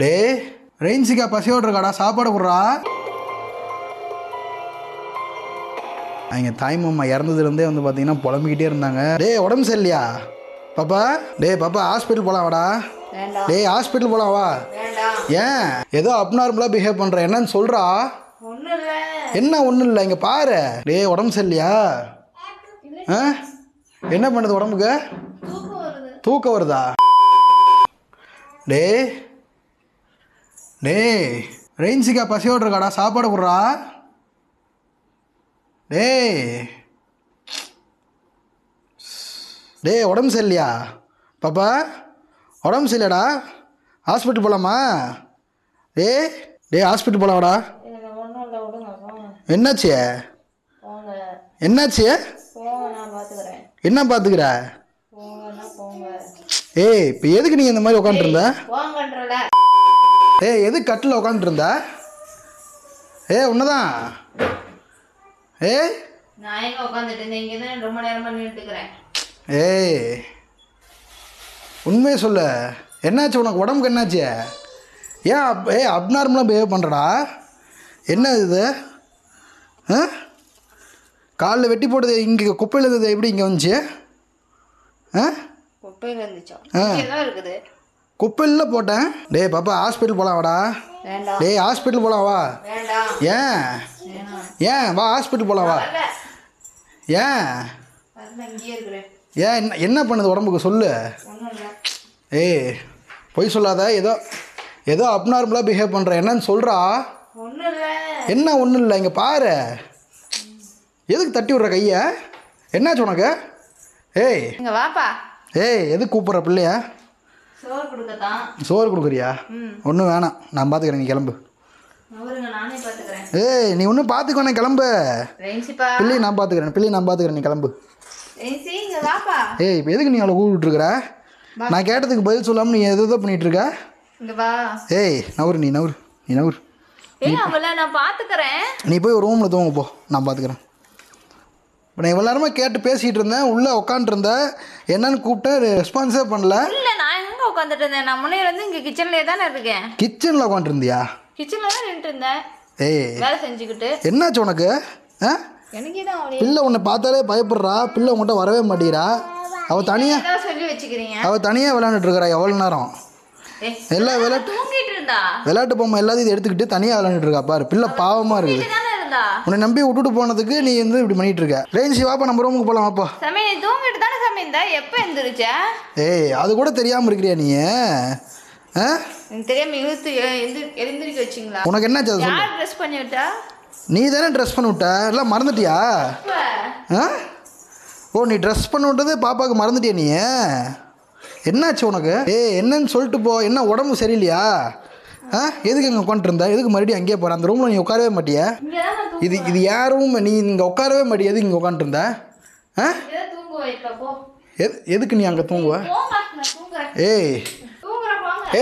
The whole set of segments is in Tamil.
டே ரெயின்ஸிக்கா பசியோடு இருக்காடா சாப்பாடு கொடுறா அவங்க தாய்மாமா இறந்ததுலேருந்தே வந்து பார்த்தீங்கன்னா புலம்பிக்கிட்டே இருந்தாங்க டே உடம்பு சரியில்லையா பாப்பா டே பாப்பா ஹாஸ்பிட்டல் போகலாம்டா வாடா டே ஹாஸ்பிட்டல் போகலாம் வா ஏன் ஏதோ அப்நார்மலாக பிஹேவ் பண்ணுற என்னன்னு சொல்கிறா என்ன ஒன்றும் இல்லை இங்கே பாரு டே உடம்பு சரியில்லையா ஆ என்ன பண்ணுது உடம்புக்கு தூக்கம் வருதா டே டேய் ரெயின்ஸிக்கா பசியோடு சாப்பாடு கொடுறா டேய் டேய் உடம்பு சரியில்லையா பாப்பா உடம்பு சரியில்லடா ஹாஸ்பிட்டல் போகலாமா டே டே ஹாஸ்பிட்டல் போகலாம்டா என்னாச்சு என்னாச்சு என்ன பார்த்துக்கிற ஏய் இப்போ எதுக்கு நீ இந்த மாதிரி உட்காந்துருந்த ஏ எது கட்டில் உட்காந்துட்டு ஏ உன்னதான் ஏ ஏய் உண்மையை சொல்லு என்னாச்சு உனக்கு உடம்புக்கு என்னாச்சு ஏன் அப் ஏ அப்னார்மலாக பிஹேவ் பண்ணுறடா என்ன இது ஆ காலில் வெட்டி போட்டது இங்கே குப்பையில் இருந்தது எப்படி இங்கே வந்துச்சு ஆ குப்பையில் இருந்துச்சா இருக்குது குப்பையில் போட்டேன் டேய் பாப்பா ஹாஸ்பிட்டல் போகலாம் வாடா டேய் ஹாஸ்பிட்டல் போகலாவா வா ஏன் ஏன் வா ஹாஸ்பிட்டல் போகலாவா வா ஏன் ஏன் என்ன என்ன பண்ணுது உடம்புக்கு சொல்லு ஏய் பொய் சொல்லாத ஏதோ ஏதோ அப்நார்மலாக பிஹேவ் பண்ணுற என்னன்னு சொல்கிறா என்ன ஒன்றும் இல்லை இங்கே பாரு எதுக்கு தட்டி விட்ற கையை என்னாச்சு உனக்கு ஏய் வாப்பா ஏய் எதுக்கு கூப்பிட்ற பிள்ளையா சோறு கொடுக்குறியா ஒன்றும் வேணாம் நான் பார்த்துக்கிறேன் நீ கிளம்பு ஏய் நீ ஒன்றும் பார்த்துக்கோண்ணே கிளம்பு பிள்ளை நான் பார்த்துக்கிறேன் பிள்ளை நான் பார்த்துக்கிறேன் நீ கிளம்பு ஏய் இப்போ எதுக்கு நீ அவ்வளோ கூப்பிட்டுருக்குற நான் கேட்டதுக்கு பதில் சொல்லாமல் நீ எது எதோ பண்ணிகிட்ருக்க ஏய் நவரு நீ நவரு நீ நவுரு நீ போய் ஒரு ரூமில் தூங்க போ நான் பார்த்துக்கிறேன் இப்போ நான் இவ்வளோ நேரமாக கேட்டு பேசிகிட்டு இருந்தேன் உள்ளே உட்காந்துருந்தேன் என்னன்னு கூப்பிட்டேன் ரெஸ்பான்ஸே பண்ணல கிச்சனில் உட்காந்துட்டு இருந்தேன் நான் முன்னையிலேருந்து இங்கே கிச்சன்லேயே தானே இருக்கேன் கிச்சனில் உட்காந்துருந்தியா கிச்சனில் தான் நின்றுட்டு இருந்தேன் ஏய் வேலை செஞ்சுக்கிட்டு என்னாச்சு உனக்கு ஆ எனக்கே பிள்ளை உன்னை பார்த்தாலே பயப்படுறா பிள்ளை உங்கள்கிட்ட வரவே மாட்டேங்கிறா அவள் தனியாக சொல்லி வச்சுக்கிறீங்க அவள் தனியாக விளையாண்டுட்டு இருக்கிறா எவ்வளோ நேரம் எல்லா விளையாட்டு விளையாட்டு பொம்மை எல்லாத்தையும் இதை எடுத்துக்கிட்டு தனியாக விளையாண்டுட்டு இருக்கா பாரு பிள்ளை பாவமாக இருக்குது உன்னை நம்பி விட்டுட்டு போனதுக்கு நீ வந்து இப்படி பண்ணிட்டு இருக்க ரேஞ்சி வாப்பா நம்ம ரூமுக்கு போலாம் வாப்பா சமி நீ தூங்கிட்டு தானே சமி இந்த எப்போ எந்திரிச்ச ஏய் அது கூட தெரியாம இருக்கிறியா நீ தெரியாம இழுத்து எழுந்திரிக்க வச்சிங்களா உனக்கு என்ன சொல்லு யார் ட்ரெஸ் பண்ணி விட்டா நீ தானே ட்ரெஸ் பண்ணி விட்ட எல்லாம் மறந்துட்டியா ஆ ஓ நீ ட்ரெஸ் பண்ணி விட்டது பாப்பாவுக்கு மறந்துட்டியா நீ என்னாச்சு உனக்கு ஏய் என்னன்னு சொல்லிட்டு போ என்ன உடம்பு சரியில்லையா ஆ எதுக்கு இங்கே உட்காந்துருந்த எதுக்கு மறுபடியும் அங்கேயே போகிற அந்த ரூமில் நீ உட்காரவே மாட்டியா இது இது யாரும் நீ இங்கே உட்காரவே மாட்டியா எதுக்கு இங்கே உட்காந்துருந்த ஆ எது எதுக்கு நீ அங்கே தூங்குவ ஏய்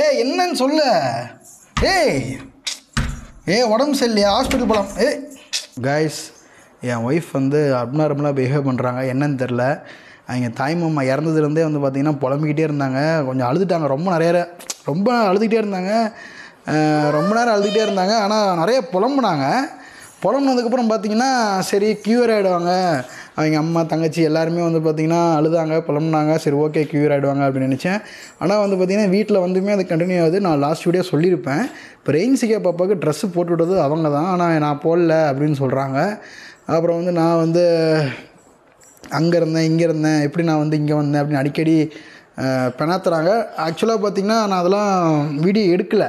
ஏய் என்னன்னு சொல்ல ஏய் ஏ உடம்பு சரியில்லையா ஹாஸ்பிட்டல் போகலாம் ஏ காய்ஸ் என் ஒய்ஃப் வந்து அப்னார்மலாக பிஹேவ் பண்ணுறாங்க என்னன்னு தெரில அவங்க தாய்மாமா இறந்ததுலேருந்தே வந்து பார்த்திங்கன்னா புலம்பிக்கிட்டே இருந்தாங்க கொஞ்சம் அழுதுட்டாங்க ரொம்ப நிறைய ரொம்ப அழுதுகிட்டே இருந்தாங்க ரொம்ப நேரம் அழுதுகிட்டே இருந்தாங்க ஆனால் நிறைய புலம்புனாங்க புலம்புனதுக்கப்புறம் பார்த்தீங்கன்னா சரி க்யூர் ஆகிடுவாங்க அவங்க அம்மா தங்கச்சி எல்லாருமே வந்து பார்த்திங்கன்னா அழுதாங்க புலம்புனாங்க சரி ஓகே க்யூர் ஆகிடுவாங்க அப்படின்னு நினச்சேன் ஆனால் வந்து பார்த்திங்கன்னா வீட்டில் வந்துமே அது கண்டினியூ ஆகுது நான் லாஸ்ட் வீடியோ சொல்லியிருப்பேன் இப்போ ரெயின்சிகா பாப்பாவுக்கு ட்ரெஸ்ஸு போட்டு விட்டது அவங்க தான் ஆனால் நான் போடல அப்படின்னு சொல்கிறாங்க அப்புறம் வந்து நான் வந்து அங்கே இருந்தேன் இங்கே இருந்தேன் எப்படி நான் வந்து இங்கே வந்தேன் அப்படின்னு அடிக்கடி பெணாத்துறாங்க ஆக்சுவலாக பார்த்திங்கன்னா நான் அதெல்லாம் வீடியோ எடுக்கலை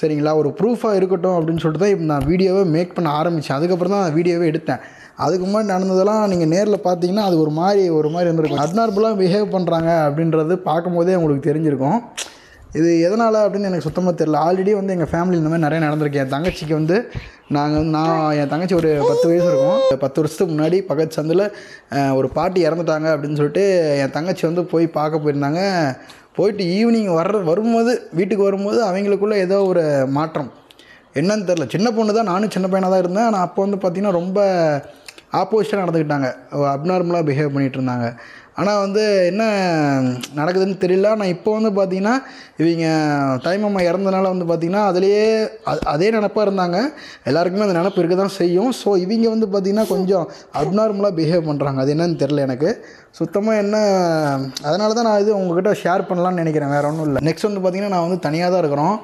சரிங்களா ஒரு ப்ரூஃபாக இருக்கட்டும் அப்படின்னு சொல்லிட்டு தான் இப்போ நான் வீடியோவை மேக் பண்ண ஆரம்பித்தேன் அதுக்கப்புறம் தான் நான் வீடியோவே எடுத்தேன் அதுக்கு முன்னாடி நடந்ததெல்லாம் நீங்கள் நேரில் பார்த்தீங்கன்னா அது ஒரு மாதிரி ஒரு மாதிரி இருந்திருக்கும் அட்னார்புலாக பிஹேவ் பண்ணுறாங்க அப்படின்றது பார்க்கும்போதே உங்களுக்கு தெரிஞ்சிருக்கும் இது எதனால் அப்படின்னு எனக்கு சுத்தமாக தெரில ஆல்ரெடி வந்து எங்கள் ஃபேமிலி இந்த மாதிரி நிறைய நடந்திருக்கேன் என் தங்கச்சிக்கு வந்து நாங்கள் நான் என் தங்கச்சி ஒரு பத்து வயசு இருக்கும் பத்து வருஷத்துக்கு முன்னாடி பக்கத்து சந்தில் ஒரு பாட்டி இறந்துட்டாங்க அப்படின்னு சொல்லிட்டு என் தங்கச்சி வந்து போய் பார்க்க போயிருந்தாங்க போயிட்டு ஈவினிங் வர்ற வரும்போது வீட்டுக்கு வரும்போது அவங்களுக்குள்ளே ஏதோ ஒரு மாற்றம் என்னன்னு தெரில சின்ன பொண்ணு தான் நானும் சின்ன பையனாக தான் இருந்தேன் ஆனால் அப்போ வந்து பார்த்திங்கன்னா ரொம்ப ஆப்போசிட்டாக நடந்துக்கிட்டாங்க அப்நார்மலாக பிஹேவ் பண்ணிகிட்டு இருந்தாங்க ஆனால் வந்து என்ன நடக்குதுன்னு தெரியல ஆனால் இப்போ வந்து பார்த்திங்கன்னா இவங்க டைம் அம்மா இறந்தனால வந்து பார்த்திங்கன்னா அதிலேயே அதே நினப்பாக இருந்தாங்க எல்லாருக்குமே அந்த நினப்பு இருக்க தான் செய்யும் ஸோ இவங்க வந்து பார்த்திங்கன்னா கொஞ்சம் அப்நார்மலாக பிஹேவ் பண்ணுறாங்க அது என்னன்னு தெரில எனக்கு சுத்தமாக என்ன அதனால தான் நான் இது உங்ககிட்ட ஷேர் பண்ணலான்னு நினைக்கிறேன் வேறு ஒன்றும் இல்லை நெக்ஸ்ட் வந்து பார்த்திங்கன்னா நான் வந்து தனியாக தான் இருக்கிறோம்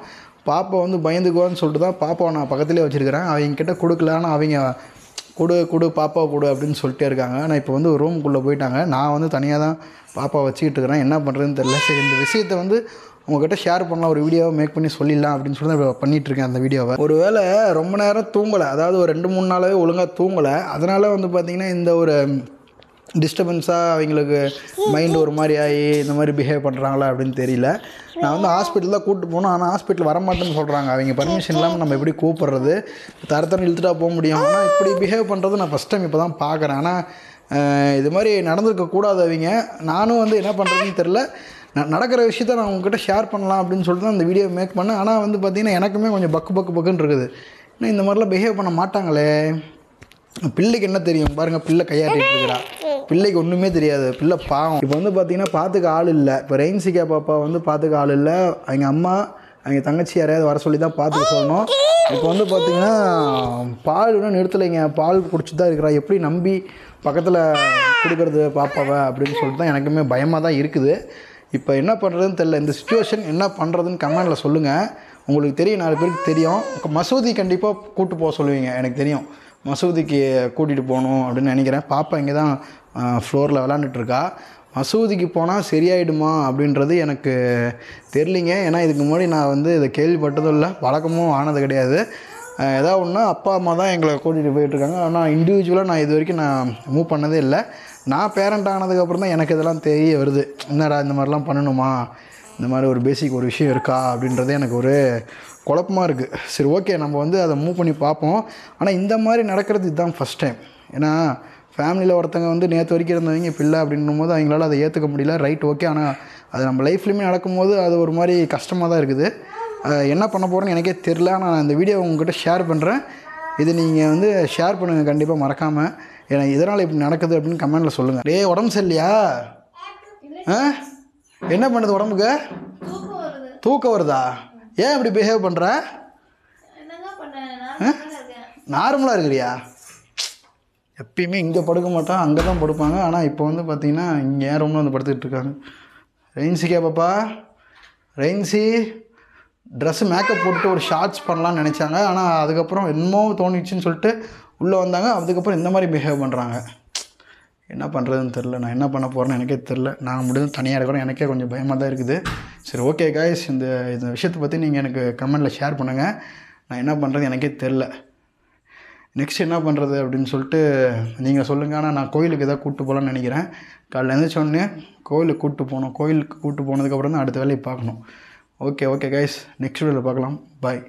பாப்பா வந்து பயந்துக்குவான்னு சொல்லிட்டு தான் பாப்பாவை நான் பக்கத்துலேயே வச்சுருக்கிறேன் அவங்க கிட்டே கொடுக்கல ஆனால் அவங்க கொடு கொடு பாப்பாவை கொடு அப்படின்னு சொல்லிட்டே இருக்காங்க ஆனால் இப்போ வந்து ஒரு ரூமுக்குள்ளே போயிட்டாங்க நான் வந்து தனியாக தான் பாப்பா வச்சுக்கிட்டு இருக்கிறேன் என்ன பண்ணுறதுன்னு தெரியல சரி இந்த விஷயத்தை வந்து உங்ககிட்ட ஷேர் பண்ணலாம் ஒரு வீடியோவை மேக் பண்ணி சொல்லிடலாம் அப்படின்னு சொல்லி தான் பண்ணிகிட்ருக்கேன் அந்த வீடியோவை ஒரு வேளை ரொம்ப நேரம் தூங்கலை அதாவது ஒரு ரெண்டு மூணு நாளாகவே ஒழுங்காக தூங்கலை அதனால் வந்து பார்த்திங்கன்னா இந்த ஒரு டிஸ்டர்பன்ஸாக அவங்களுக்கு மைண்டு ஒரு மாதிரி ஆகி இந்த மாதிரி பிஹேவ் பண்ணுறாங்களா அப்படின்னு தெரியல நான் வந்து ஹாஸ்பிட்டல் தான் கூப்பிட்டு போகணும் ஆனால் ஹாஸ்பிட்டல் வரமாட்டேன்னு சொல்கிறாங்க அவங்க பர்மிஷன் இல்லாமல் நம்ம எப்படி கூப்பிட்றது தரத்தரம் இழுத்துட்டா போக முடியும் ஆனால் இப்படி பிஹேவ் பண்ணுறது நான் ஃபஸ்ட் டைம் இப்போ தான் பார்க்குறேன் ஆனால் இது மாதிரி நடந்திருக்கக்கூடாது அவங்க நானும் வந்து என்ன பண்ணுறதுன்னு தெரில நடக்கிற விஷயத்த நான் உங்ககிட்ட ஷேர் பண்ணலாம் அப்படின்னு சொல்லிட்டு தான் இந்த வீடியோ மேக் பண்ணேன் ஆனால் வந்து பார்த்திங்கன்னா எனக்குமே கொஞ்சம் பக்கு பக்கு பக்குன்னு இருக்குது இன்னும் இந்த மாதிரிலாம் பிஹேவ் பண்ண மாட்டாங்களே பிள்ளைக்கு என்ன தெரியும் பாருங்கள் பிள்ளை கையாட்டிட்டு இருக்கிறா பிள்ளைக்கு ஒன்றுமே தெரியாது பிள்ளை பாவம் இப்போ வந்து பாத்தீங்கன்னா பார்த்துக்க ஆள் இல்லை இப்போ ரெயின்சிகா பாப்பா வந்து பாத்துக்க ஆள் இல்லை அவங்க அம்மா அவங்க தங்கச்சி யாரையாவது வர சொல்லி தான் பார்த்து சொல்லணும் இப்போ வந்து பார்த்தீங்கன்னா பால் இன்னும் நிறுத்தலைங்க பால் குடிச்சு தான் இருக்கிறா எப்படி நம்பி பக்கத்தில் கொடுக்குறது பாப்பாவை அப்படின்னு சொல்லிட்டு தான் எனக்குமே பயமாக தான் இருக்குது இப்போ என்ன பண்ணுறதுன்னு தெரில இந்த சுச்சுவேஷன் என்ன பண்ணுறதுன்னு கமெண்டில் சொல்லுங்கள் உங்களுக்கு தெரியும் நாலு பேருக்கு தெரியும் மசூதி கண்டிப்பாக கூட்டு போக சொல்லுவீங்க எனக்கு தெரியும் மசூதிக்கு கூட்டிகிட்டு போகணும் அப்படின்னு நினைக்கிறேன் பாப்பா இங்கே தான் ஃப்ளோரில் விளாண்டுட்டுருக்கா மசூதிக்கு போனால் சரியாயிடுமா அப்படின்றது எனக்கு தெரிலிங்க ஏன்னா இதுக்கு முன்னாடி நான் வந்து இதை கேள்விப்பட்டதும் இல்லை வழக்கமும் ஆனது கிடையாது ஏதாவது ஒன்றா அப்பா அம்மா தான் எங்களை கூட்டிகிட்டு போயிட்டுருக்காங்க ஆனால் இண்டிவிஜுவலாக நான் இது வரைக்கும் நான் மூவ் பண்ணதே இல்லை நான் பேரண்ட் ஆனதுக்கப்புறம் தான் எனக்கு இதெல்லாம் தெரிய வருது என்னடா இந்த மாதிரிலாம் பண்ணணுமா இந்த மாதிரி ஒரு பேசிக் ஒரு விஷயம் இருக்கா அப்படின்றது எனக்கு ஒரு குழப்பமாக இருக்குது சரி ஓகே நம்ம வந்து அதை மூவ் பண்ணி பார்ப்போம் ஆனால் இந்த மாதிரி நடக்கிறது இதுதான் ஃபஸ்ட் டைம் ஏன்னா ஃபேமிலியில் ஒருத்தங்க வந்து நேற்று வரைக்கும் இருந்தவங்க பிள்ளை அப்படின்னும் போது அவங்களால அதை ஏற்றுக்க முடியல ரைட் ஓகே ஆனால் அது நம்ம லைஃப்லேயுமே நடக்கும்போது அது ஒரு மாதிரி கஷ்டமாக தான் இருக்குது என்ன பண்ண போகிறேன்னு எனக்கே தெரில ஆனால் நான் இந்த வீடியோ உங்கள்கிட்ட ஷேர் பண்ணுறேன் இது நீங்கள் வந்து ஷேர் பண்ணுங்கள் கண்டிப்பாக மறக்காமல் ஏன்னா இதனால் இப்படி நடக்குது அப்படின்னு கமெண்டில் சொல்லுங்கள் டே உடம்பு சரியில்லையா ஆ என்ன பண்ணுது உடம்புக்கு தூக்கம் வருதா ஏன் இப்படி பிஹேவ் பண்ணுற நார்மலாக இருக்கிறியா எப்பயுமே இங்கே படுக்க மாட்டான் அங்கே தான் படுப்பாங்க ஆனால் இப்போ வந்து பார்த்தீங்கன்னா இங்கே ஏன் ரூமில் வந்து படுத்துக்கிட்டு இருக்காங்க ரெயின்சிக்கா பாப்பா ரெயின்சி ட்ரெஸ்ஸு மேக்கப் போட்டு ஒரு ஷார்ட்ஸ் பண்ணலான்னு நினச்சாங்க ஆனால் அதுக்கப்புறம் என்னமோ தோணிச்சுன்னு சொல்லிட்டு உள்ளே வந்தாங்க அதுக்கப்புறம் இந்த மாதிரி பிஹேவ் பண்ணுறாங்க என்ன பண்ணுறதுன்னு தெரில நான் என்ன பண்ண போகிறேன்னு எனக்கே தெரில நான் முடிஞ்சு தனியாக இருக்கிறோம் எனக்கே கொஞ்சம் பயமாக தான் இருக்குது சரி ஓகே காய்ஸ் இந்த இந்த விஷயத்தை பற்றி நீங்கள் எனக்கு கமெண்டில் ஷேர் பண்ணுங்கள் நான் என்ன பண்ணுறது எனக்கே தெரில நெக்ஸ்ட் என்ன பண்ணுறது அப்படின்னு சொல்லிட்டு நீங்கள் சொல்லுங்கள் ஆனால் நான் கோயிலுக்கு எதாவது கூப்பிட்டு போகலான்னு நினைக்கிறேன் காலையில் எழுந்திரிச்சோடனே கோயிலுக்கு கூப்பிட்டு போகணும் கோயிலுக்கு கூப்பிட்டு போனதுக்கப்புறம் தான் அடுத்த வேலையை பார்க்கணும் ஓகே ஓகே காய்ஸ் நெக்ஸ்ட் வீடியோவில் பார்க்கலாம் பாய்